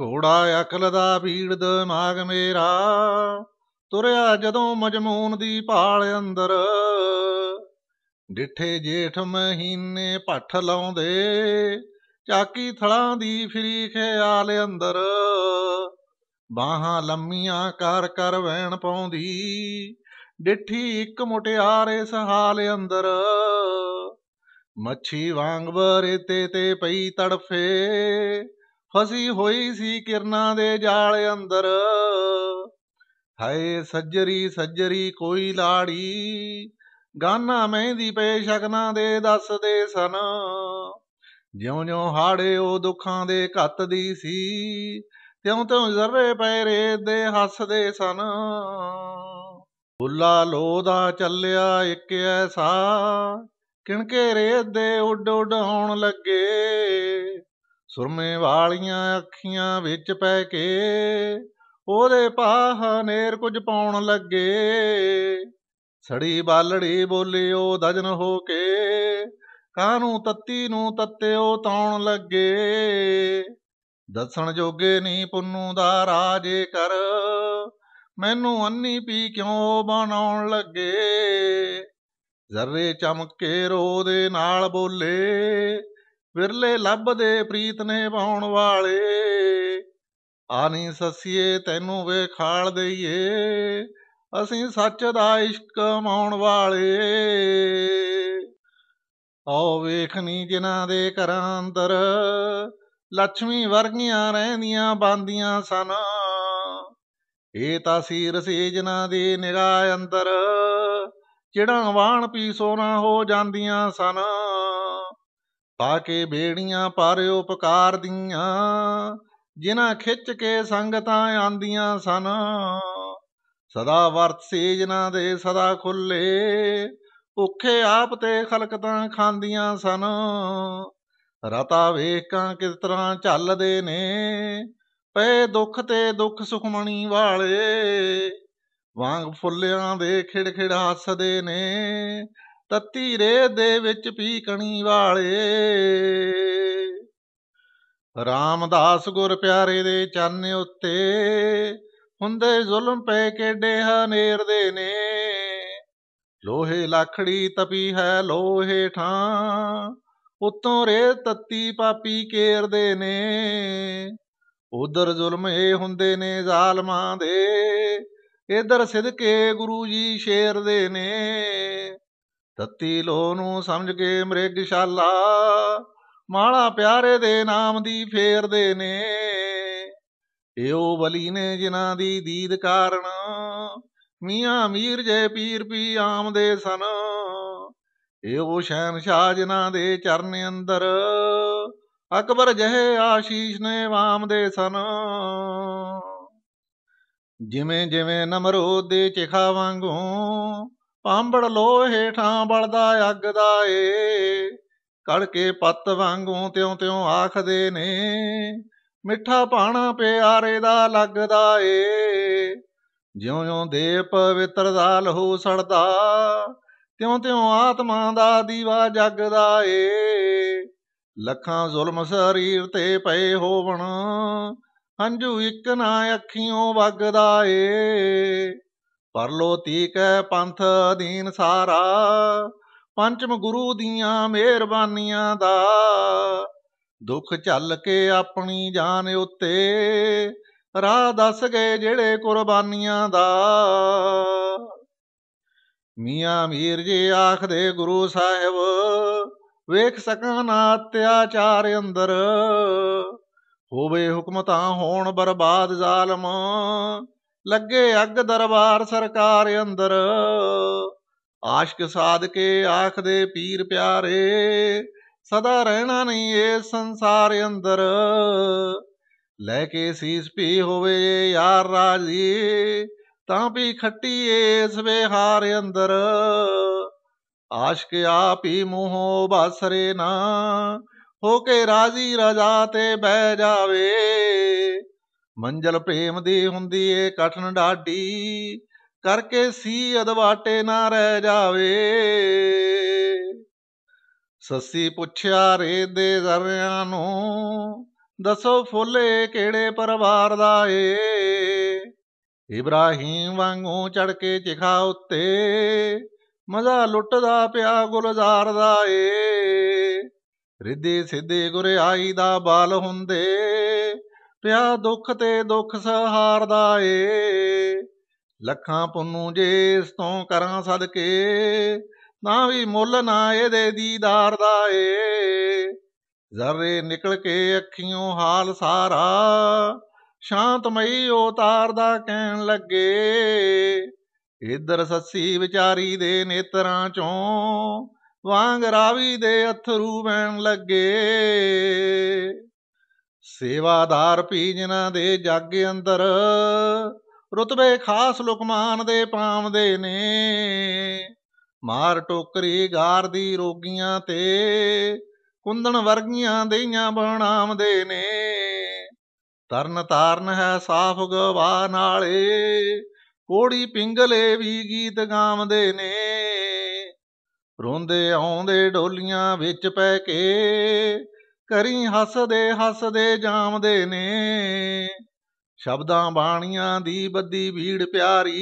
ਘੋੜਾ ਅਕਲ ਦਾ ਭੀੜ ਦਿਮਾਗ ਮੇਰਾ ਤੁਰਿਆ ਜਦੋਂ ਮਜਮੂਨ ਦੀ ਭਾਲ ਅੰਦਰ ਡਿੱਠੇ ਜੇਠ ਮਹੀਨੇ ਪੱਠ ਲਾਉਂਦੇ ਚਾਕੀ ਥਲਾਂ ਦੀ ਫਰੀ ਖਿਆਲ ਅੰਦਰ ਬਾਹਾਂ ਲੰਮੀਆਂ ਕਰ ਕਰ ਵੈਣ ਪਾਉਂਦੀ ਡਿੱਠੀ ਇੱਕ ਇਸ ਹਾਲ ਅੰਦਰ ਮੱਛੀ ਵਾਂਗ ਬਰੇ ਤੇ ਤੇ ਪਈ ਤੜਫੇ ਫਸੀ ਹੋਈ ਸੀ ਕਿਰਨਾ ਦੇ ਜਾਲ ਅੰਦਰ ਹਾਏ ਸੱਜਰੀ ਸੱਜਰੀ ਕੋਈ ਲਾੜੀ ਗਾਨਾ ਮਹਿੰਦੀ ਪੇ ਸ਼ਕਨਾ ਦੇ ਦੱਸਦੇ ਸਨ ਜਿਉਂ-ਜਿਉਂ ਹਾੜੇ ਉਹ ਦੁੱਖਾਂ ਦੇ ਘੱਤ ਦੀ ਸੀ ਤਿਉਂ-ਤਿਉਂ ਜ਼ਰਰੇ ਪੈ ਰੇਤ ਦੇ ਹੱਸਦੇ ਸਨ ਬੁੱਲਾ ਲੋਦਾ ਚੱਲਿਆ ਇੱਕ ਐਸਾ ਕਿਣਕੇ ਰੇਤ ਦੇ ਉੱਡ ਉੱਡ ਹੋਣ ਲੱਗੇ ਸੁਰਮੇ ਵਾਲੀਆਂ ਅੱਖੀਆਂ ਵਿੱਚ ਪੈ ਕੇ ਉਹਦੇ ਪਾਹ ਨੇਰ ਕੁਝ ਪਾਉਣ ਲੱਗੇ ਸੜੀ ਬਾਲੜੀ ਬੋਲਿਓ ਦਜਨ ਹੋ ਕੇ ਕਾਨੂੰ ਤੱਤੀ ਨੂੰ ਤੱਤਿਓ ਤਾਉਣ ਲੱਗੇ ਦੱਸਣ ਜੋਗੇ ਨਹੀਂ ਪੁੰਨੂ ਦਾ ਰਾਜੇ ਕਰ ਮੈਨੂੰ ਅੰਨੀ ਪੀ ਕਿਉਂ ਬਣਾਉਣ ਲੱਗੇ ਜ਼ਰੇ ਚਮਕੇ ਰੋਦੇ ਨਾਲ ਬੋਲੇ ਵਿਰਲੇ ਲੱਭਦੇ ਪ੍ਰੀਤ ਨੇ ਪਾਉਣ ਵਾਲੇ ਆਨੀ ਸਸੀਏ ਤੈਨੂੰ ਵੇਖਾਲ ਦਈਏ ਅਸੀਂ ਸੱਚ ਦਾ ਇਸ਼ਕ ਮਾਉਣ ਵਾਲੇ ਆਓ ਵੇਖਨੀ ਜਿਨ੍ਹਾਂ ਦੇ ਘਰਾਂ ਅੰਦਰ ਲక్ష్ਮੀ ਵਰਗੀਆਂ ਰਹਿੰਦੀਆਂ ਬਾਂਦੀਆਂ ਸਨ ਇਹ ਤਾਂ ਸੀਰ ਸੀ ਜਿਨ੍ਹਾਂ ਦੀ ਨਿਗਾਹ ਅੰਦਰ ਚਿੜਾਂ ਵਾਣ ਪੀ ਸੋਨਾ ਹੋ ਜਾਂਦੀਆਂ ਸਨ ਪਾਕੇ ਬੇੜੀਆਂ ਪਰ ਉਪਕਾਰ ਦੀਆਂ ਜਿਨ੍ਹਾਂ ਖਿੱਚ ਕੇ ਸੰਗਤਾਂ ਆਂਦੀਆਂ ਸਨ ਸਦਾ ਵਰਤ ਸੀ ਜਿਨ੍ਹਾਂ ਦੇ ਸਦਾ ਖੁੱਲੇ ਭੁੱਖੇ ਆਪ ਤੇ ਖਲਕ ਤਾਂ ਖਾਂਦੀਆਂ ਸਨ ਰਤਾ ਵੇਖਾਂ ਕਿਸ ਤਰ੍ਹਾਂ ਚੱਲਦੇ ਨੇ ਪਏ ਦੁੱਖ ਤੇ ਦੁੱਖ ਸੁਖਮਣੀ ਵਾਲੇ ਵਾਂਗ ਫੁੱਲਿਆਂ ਦੇ ਖਿੜਖਿੜ ਹੱਸਦੇ ਨੇ ਤਤੀ ਰੇ ਦੇ ਵਿੱਚ ਪੀ ਕਣੀ ਵਾਲੇ ਰਾਮਦਾਸ ਗੁਰ ਪਿਆਰੇ ਦੇ ਚੰਨ ਉੱਤੇ ਹੁੰਦੇ ਜ਼ੁਲਮ ਪੈ ਕੇਡੇ ਹਨੇਰ ਦੇ ਨੇ ਲੋਹੇ ਲਖੜੀ ਤਪੀ ਹੈ ਲੋਹੇ ਠਾਂ ਉਤੋਂ ਰੇ ਤੱਤੀ ਪਾਪੀ ਕੇਰਦੇ ਨੇ ਉਧਰ ਜ਼ੁਲਮ ਇਹ ਹੁੰਦੇ ਨੇ ਜ਼ਾਲਮਾਂ ਦੇ ਇਧਰ ਸਿਦਕੇ ਗੁਰੂ ਜੀ ਸ਼ੇਰਦੇ ਨੇ ਤਤੀ ਲੋ ਨੂੰ ਸਮਝ ਕੇ ਮ੍ਰਿਗਸ਼ਾਲਾ ਮਾਲਾ ਪਿਆਰੇ ਦੇ ਨਾਮ ਦੀ ਫੇਰਦੇ ਨੇ ਇਹੋ ਬਲੀ ਨੇ ਜਿਨ੍ਹਾਂ ਦੀ ਦੀਦ ਕਾਰਨ ਮੀਆਂ ਮੀਰ ਜੈ ਪੀਰ ਪੀ ਆਮਦੇ ਸਨ ਇਹੋ ਸ਼ੈਨ ਸ਼ਾਹ ਜਿਨ੍ਹਾਂ ਦੇ ਚਰਨ ਅੰਦਰ ਅਕਬਰ ਜਹੇ ਆਸ਼ੀਸ਼ ਨੇ ਦੇ ਸਨ ਜਿਵੇਂ ਜਿਵੇਂ ਨਮਰੋਦ ਦੇ ਚਿਖਾ ਵਾਂਗੂ ਪਾਂਬੜ ਲੋਹੇ ਠਾਂ ਬਲਦਾ ਅੱਗ ਦਾ ਏ ਕੜਕੇ ਪੱਤ ਵਾਂਗੂ ਤਿਉ ਤਿਉ ਆਖਦੇ ਨੇ ਮਿੱਠਾ ਪਾਣਾ ਪਿਆਰੇ ਦਾ ਲੱਗਦਾ ਏ ਜਿਉਂ ਜਿਉਂ ਦੇ ਪਵਿੱਤਰ ਦਾ ਲਹੂ ਸੜਦਾ ਤਿਉ ਤਿਉ ਆਤਮਾ ਦਾ ਦੀਵਾ ਜਗਦਾ ਏ ਲੱਖਾਂ ਜ਼ੁਲਮ ਸਰੀਰ ਤੇ ਪਏ ਹੋਵਣ ਹੰਝੂ ਇੱਕ ਨਾ ਅੱਖੀਓਂ ਵਗਦਾ ਏ ਪਰਲੋਤੀਕ ਪੰਥ ਦੀਨ ਸਾਰਾ ਪੰਚਮ ਗੁਰੂ ਦੀਆਂ ਮਿਹਰਬਾਨੀਆਂ ਦਾ ਦੁੱਖ ਝੱਲ ਕੇ ਆਪਣੀ ਜਾਨ ਉੱਤੇ ਰਾਹ ਦੱਸ ਗਏ ਜਿਹੜੇ ਕੁਰਬਾਨੀਆਂ ਦਾ ਮੀਆਂ ਮੀਰ ਜੀ ਆਖਦੇ ਗੁਰੂ ਸਾਹਿਬ ਵੇਖ ਸਕਾਂ ਨਾ ਅਤਿਆਚਾਰ ਅੰਦਰ ਹੋਵੇ ਹੁਕਮ ਤਾਂ ਹੋਣ ਬਰਬਾਦ ਜ਼ਾਲਮ ਲੱਗੇ ਅੱਗ ਦਰਬਾਰ ਸਰਕਾਰ ਅੰਦਰ ਆਸ਼ਕ ਸਾਧਕੇ ਆਖਦੇ ਪੀਰ ਪਿਆਰੇ ਸਦਾ ਰਹਿਣਾ ਨਹੀਂ ਏ ਸੰਸਾਰ ਅੰਦਰ ਲੈ ਕੇ ਸੀਸ ਪੀ ਹੋਵੇ ਯਾਰ ਰਾਜੀ ਤਾਂ ਵੀ ਖੱਟੀ ਇਸ ਵਿਹਾਰ ਅੰਦਰ ਆਸ਼ਕ ਆਪ ਹੀ ਮੂੰਹੋਂ ਬਸਰੇ ਨਾ ਹੋ ਕੇ ਰਾਜ਼ੀ ਰਜਾ ਤੇ ਬਹਿ ਜਾਵੇ ਮੰਜ਼ਲ ਪ੍ਰੇਮ ਦੀ ਹੁੰਦੀ ਏ ਕਠਨ ਡਾਡੀ ਕਰਕੇ ਸੀ ਅਦਵਾਟੇ ਨਾ ਰਹਿ ਜਾਵੇ ਸੱਸੀ ਪੁੱਛਿਆ ਰੇ ਦੇ ਜ਼ਰਿਆਂ ਨੂੰ ਦੱਸੋ ਫੁੱਲੇ ਕਿਹੜੇ ਪਰਿਵਾਰ ਦਾ ਏ ਇਬਰਾਹੀਮ ਵਾਂਗੂ ਚੜ ਕੇ ਚਿਖਾ ਉੱਤੇ ਮਜ਼ਾ ਲੁੱਟਦਾ ਪਿਆ ਗੁਲਜ਼ਾਰ ਦਾ ਏ ਰਿੱਧੇ ਸਿੱਧੇ ਗੁਰਿਆਈ ਦਾ ਬਾਲ ਹੁੰਦੇ ਪਿਆ ਦੁੱਖ ਤੇ ਦੁੱਖ ਸਹਾਰਦਾ ਏ ਲੱਖਾਂ ਪੁੰਨੂ ਜੇ ਇਸ ਤੋਂ ਕਰਾਂ ਸਦਕੇ ਨਾ ਵੀ ਮੁੱਲ ਨਾ ਇਹਦੇ ਦੀਦਾਰ ਦਾ ਏ ਜ਼ਰੇ ਨਿਕਲ ਕੇ ਅੱਖੀਆਂ ਹਾਲ ਸਾਰਾ ਸ਼ਾਂਤਮਈ ਉਤਾਰਦਾ ਕਹਿਣ ਲੱਗੇ ਇਧਰ ਸੱਸੀ ਵਿਚਾਰੀ ਦੇ ਨੇਤਰਾਂ ਚੋਂ ਵਾਂਗ ਰਾਵੀ ਦੇ ਅਥਰੂ ਵਹਿਣ ਲੱਗੇ ਸੇਵਾਦਾਰ ਪੀਜਨਾ ਦੇ ਜੱਗ ਅੰਦਰ ਰਤਬੇ ਖਾਸ ਲੁਕਮਾਨ ਦੇ ਪਾਉਂਦੇ ਨੇ ਮਾਰ ਟੋਕਰੀ ਗਾਰ ਦੀ ਰੋਗੀਆਂ ਤੇ ਕੁੰਦਣ ਵਰਗੀਆਂ ਦੇਈਆਂ ਬਣਾਉਂਦੇ ਨੇ ਤਰਨ ਤਾਰਨ ਹੈ ਸਾਫ ਗਵਾ ਨਾਲੇ ਕੋੜੀ ਪਿੰਗਲੇ ਵੀ ਗੀਤ ਗਾਉਂਦੇ ਨੇ ਰੋਂਦੇ ਆਉਂਦੇ ਢੋਲੀਆਂ ਵਿੱਚ ਪੈ ਕੇ ਕਰੀ ਹੱਸਦੇ ਹੱਸਦੇ ਜਾਮਦੇ ਨੇ ਸ਼ਬਦਾਂ ਬਾਣੀਆਂ ਦੀ ਬੱਦੀ ਭੀੜ ਪਿਆਰੀ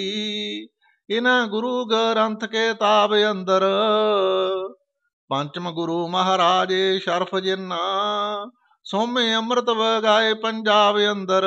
ਇਹਨਾਂ ਗੁਰੂ ਗ੍ਰੰਥ ਕੇ ਤਾਬ ਅੰਦਰ ਪੰਚਮ ਗੁਰੂ ਮਹਾਰਾਜੇ ਸ਼ਰਫ ਜਿੰਨਾ ਸੋਮੇ ਅੰਮ੍ਰਿਤ ਵਗਾਏ ਪੰਜਾਬ ਅੰਦਰ